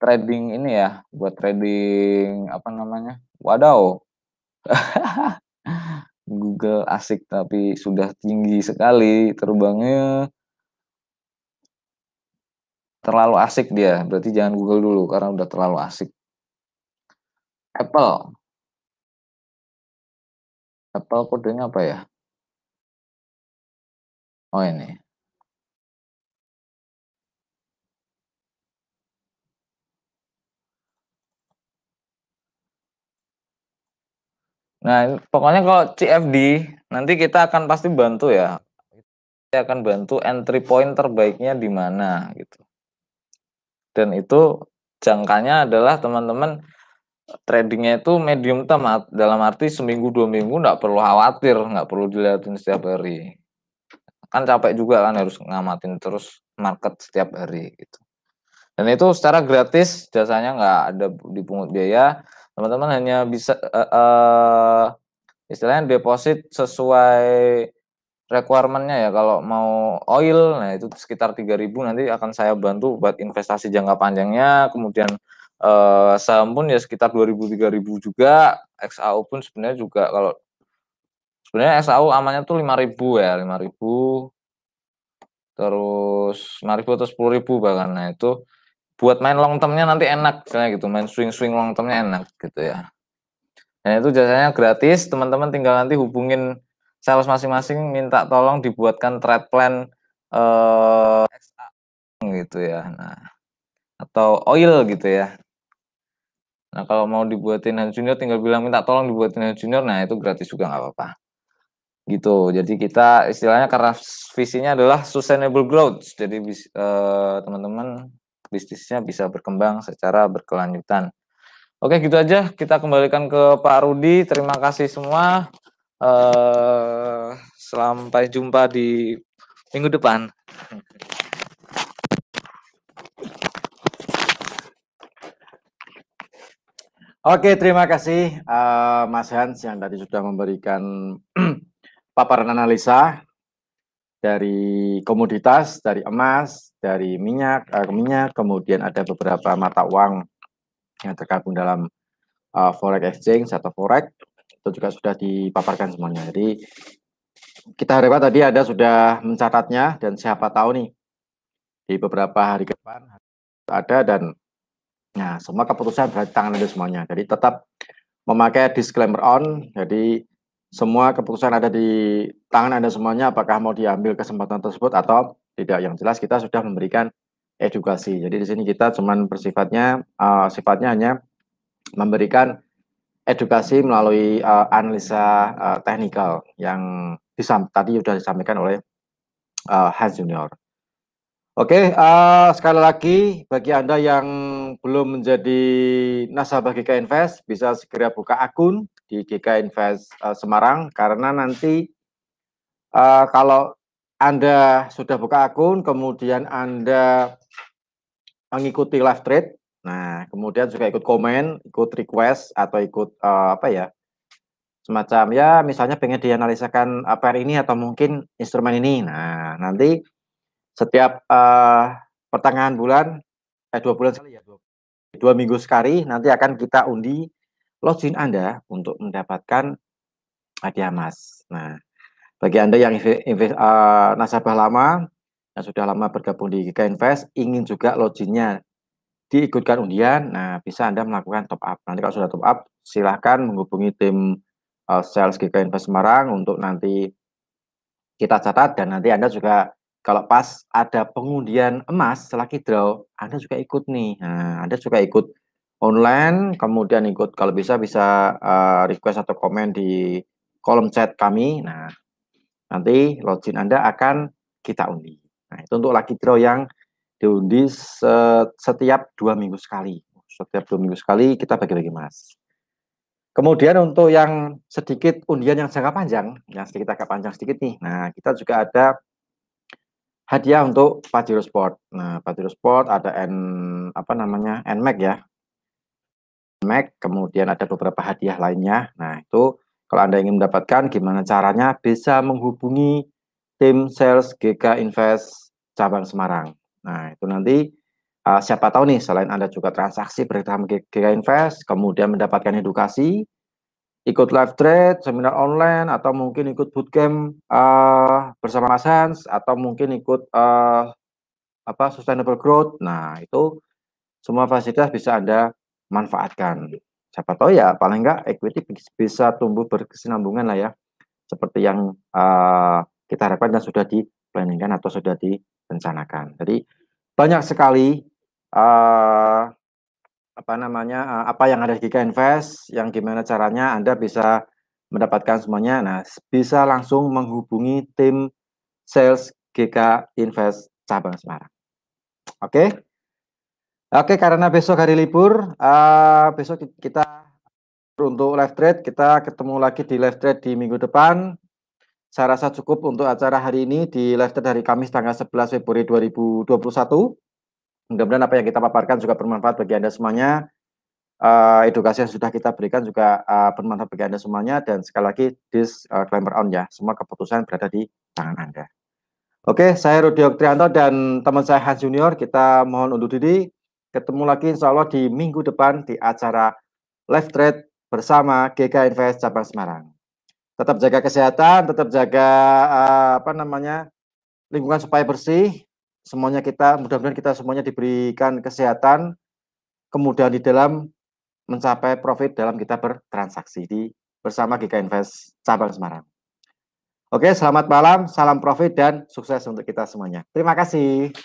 trading ini ya, buat trading apa namanya? Wadaw. Google asik tapi sudah tinggi sekali terbangnya terlalu asik dia berarti jangan Google dulu karena udah terlalu asik Apple Apple kodenya apa ya? Oh ini. Nah, pokoknya kalau CFD nanti kita akan pasti bantu ya. Kita akan bantu entry point terbaiknya di mana gitu. Dan itu jangkanya adalah teman-teman tradingnya itu medium term dalam arti seminggu dua minggu nggak perlu khawatir nggak perlu dilihatin setiap hari kan capek juga kan harus ngamatin terus market setiap hari gitu dan itu secara gratis jasanya nggak ada dipungut biaya teman-teman hanya bisa uh, uh, istilahnya deposit sesuai requirementnya ya kalau mau oil nah itu sekitar 3000 nanti akan saya bantu buat investasi jangka panjangnya kemudian Uh, saham pun ya sekitar 2000-3000 juga, XAU pun sebenarnya juga kalau sebenarnya XAU amannya tuh 5000 ya, 5000 terus 5000 atau 10000 bahkan nah itu buat main long termnya nanti enak misalnya gitu, main swing-swing long termnya enak gitu ya. Dan itu jasanya gratis, teman-teman tinggal nanti hubungin sales masing-masing minta tolong dibuatkan trade plan eh gitu ya. Nah, atau oil gitu ya. Nah kalau mau dibuatin hand junior tinggal bilang minta tolong dibuatin hand junior, nah itu gratis juga nggak apa-apa. Gitu. Jadi kita istilahnya karena visinya adalah sustainable growth. Jadi eh, teman-teman eh, bisnisnya bisa berkembang secara berkelanjutan. Oke, gitu aja. Kita kembalikan ke Pak Rudi. Terima kasih semua. Eh, sampai jumpa di minggu depan. Oke, terima kasih uh, Mas Hans yang tadi sudah memberikan paparan analisa dari komoditas, dari emas, dari minyak, uh, minyak, kemudian ada beberapa mata uang yang tergabung dalam uh, forex exchange atau forex itu juga sudah dipaparkan semuanya. Jadi kita harapkan tadi ada sudah mencatatnya dan siapa tahu nih di beberapa hari ke depan ada dan Nah, semua keputusan berada di tangan Anda semuanya. Jadi tetap memakai disclaimer on. Jadi semua keputusan ada di tangan Anda semuanya apakah mau diambil kesempatan tersebut atau tidak. Yang jelas kita sudah memberikan edukasi. Jadi di sini kita cuman bersifatnya uh, sifatnya hanya memberikan edukasi melalui uh, analisa uh, teknikal yang disam tadi sudah disampaikan oleh uh, Hans Junior. Oke, uh, sekali lagi bagi Anda yang belum menjadi nasabah GK Invest bisa segera buka akun di GK Invest uh, Semarang karena nanti uh, kalau Anda sudah buka akun kemudian Anda mengikuti live trade, nah kemudian juga ikut komen, ikut request atau ikut uh, apa ya? semacam ya misalnya pengen dianalisakan APR ini atau mungkin instrumen ini. Nah, nanti setiap uh, pertengahan bulan eh dua bulan sekali ya dua, dua minggu sekali nanti akan kita undi login Anda untuk mendapatkan hadiah emas. Nah, bagi Anda yang invest, uh, eh, nasabah lama yang sudah lama bergabung di GK Invest ingin juga loginnya diikutkan undian, nah bisa Anda melakukan top up. Nanti kalau sudah top up, silahkan menghubungi tim uh, sales GK Invest Semarang untuk nanti kita catat dan nanti Anda juga kalau pas ada pengundian emas setelah draw, Anda juga ikut nih. Nah, Anda juga ikut online, kemudian ikut kalau bisa bisa uh, request atau komen di kolom chat kami. Nah, nanti login Anda akan kita undi. Nah, itu untuk lucky draw yang diundi setiap dua minggu sekali. Setiap dua minggu sekali kita bagi-bagi emas. Kemudian untuk yang sedikit undian yang jangka panjang, yang sedikit agak panjang sedikit nih. Nah, kita juga ada hadiah untuk Pajero Sport. Nah, Pajero Sport ada N apa namanya? NMAX ya. NMAX, kemudian ada beberapa hadiah lainnya. Nah, itu kalau Anda ingin mendapatkan gimana caranya bisa menghubungi tim sales GK Invest cabang Semarang. Nah, itu nanti uh, siapa tahu nih selain Anda juga transaksi bersama GK Invest, kemudian mendapatkan edukasi, ikut live trade, seminar online, atau mungkin ikut bootcamp uh, eh, bersama Mas Hans, atau mungkin ikut uh, apa sustainable growth. Nah itu semua fasilitas bisa anda manfaatkan. Siapa tahu ya paling enggak equity bisa tumbuh berkesinambungan lah ya, seperti yang uh, kita harapkan dan sudah di planningkan atau sudah direncanakan. Jadi banyak sekali uh, apa namanya eh, apa yang ada di Gika Invest yang gimana caranya Anda bisa mendapatkan semuanya nah bisa langsung menghubungi tim sales GK Invest cabang Semarang. Oke. Okay? Oke okay, karena besok hari libur uh, besok kita untuk live trade kita ketemu lagi di live trade di minggu depan. Saya rasa cukup untuk acara hari ini di live trade hari Kamis tanggal 11 Februari 2021. Mudah-mudahan apa yang kita paparkan juga bermanfaat bagi Anda semuanya. Uh, edukasi yang sudah kita berikan juga uh, bermanfaat bagi Anda semuanya. Dan sekali lagi, disclaimer eh, uh, on ya, semua keputusan berada di tangan Anda. Oke, saya Rudi Oktrianto dan teman saya Hans Junior. Kita mohon undur diri. Ketemu lagi insya Allah di minggu depan di acara Live Trade bersama GK Invest Cabang Semarang. Tetap jaga kesehatan, tetap jaga uh, apa namanya lingkungan supaya bersih, semuanya kita mudah-mudahan kita semuanya diberikan kesehatan, kemudahan di dalam mencapai profit dalam kita bertransaksi di bersama Giga Invest cabang Semarang. Oke, selamat malam, salam profit dan sukses untuk kita semuanya. Terima kasih.